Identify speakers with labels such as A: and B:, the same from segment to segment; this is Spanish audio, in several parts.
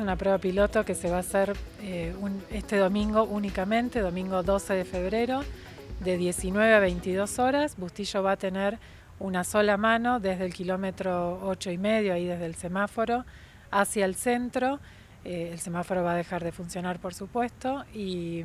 A: una prueba piloto que se va a hacer eh, este domingo únicamente, domingo 12 de febrero, de 19 a 22 horas. Bustillo va a tener una sola mano desde el kilómetro 8 y medio, ahí desde el semáforo, hacia el centro. Eh, el semáforo va a dejar de funcionar, por supuesto, y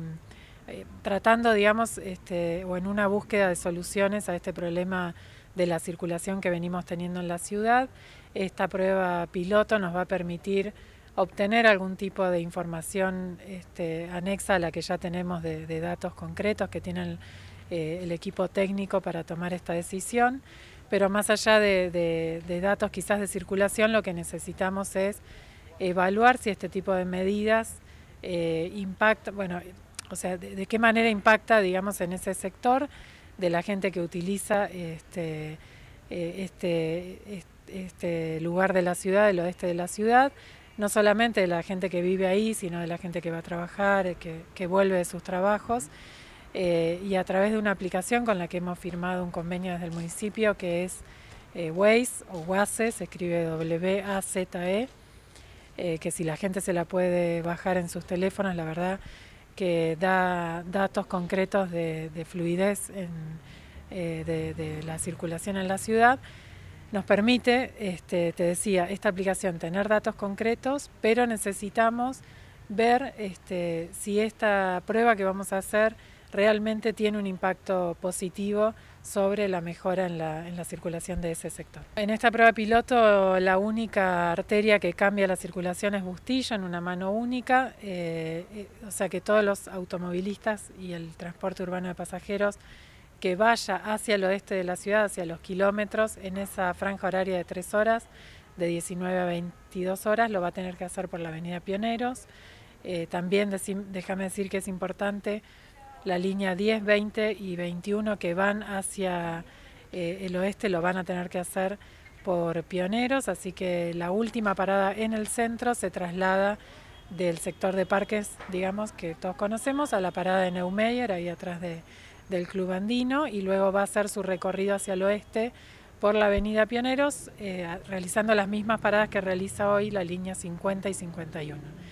A: eh, tratando, digamos, este, o en una búsqueda de soluciones a este problema de la circulación que venimos teniendo en la ciudad. Esta prueba piloto nos va a permitir obtener algún tipo de información este, anexa a la que ya tenemos de, datos concretos que tiene eh, el equipo técnico para tomar esta decisión. Pero más allá de, datos quizás de circulación, lo que necesitamos es evaluar si este tipo de medidas eh, impacta, bueno, o sea, de, qué manera impacta, digamos, en ese sector de la gente que utiliza este, eh, este, este, este lugar de la ciudad, el oeste de la ciudad, no solamente de la gente que vive ahí, sino de la gente que va a trabajar, eh, que, que vuelve de sus trabajos, eh, y a través de una aplicación con la que hemos firmado un convenio desde el municipio que es eh, Waze o se escribe W-A-Z-E, eh, que si la gente se la puede bajar en sus teléfonos, la verdad que da datos concretos de, fluidez de la circulación en la ciudad nos permite, este, te decía, esta aplicación tener datos concretos, pero necesitamos ver este, si esta prueba que vamos a hacer realmente tiene un impacto positivo sobre la mejora en la, circulación de ese sector. En esta prueba piloto la única arteria que cambia la circulación es Bustillo en una mano única, eh, eh, o sea que todos los automovilistas y el transporte urbano de pasajeros que vaya hacia el oeste de la ciudad, hacia los kilómetros, en esa franja horaria de 3 horas, de 19 a 22 horas, lo va a tener que hacer por la Avenida Pioneros. Eh, también déjame decir que es importante la línea 10, 20 y 21 que van hacia eh, el oeste, lo van a tener que hacer por Pioneros, así que la última parada en el centro se traslada del sector de parques, digamos, que todos conocemos, a la parada de Neumeyer, ahí atrás de del Club Andino y luego va a hacer su recorrido hacia el oeste por la Avenida Pioneros, eh, realizando las mismas paradas que realiza hoy la línea 50 y 51.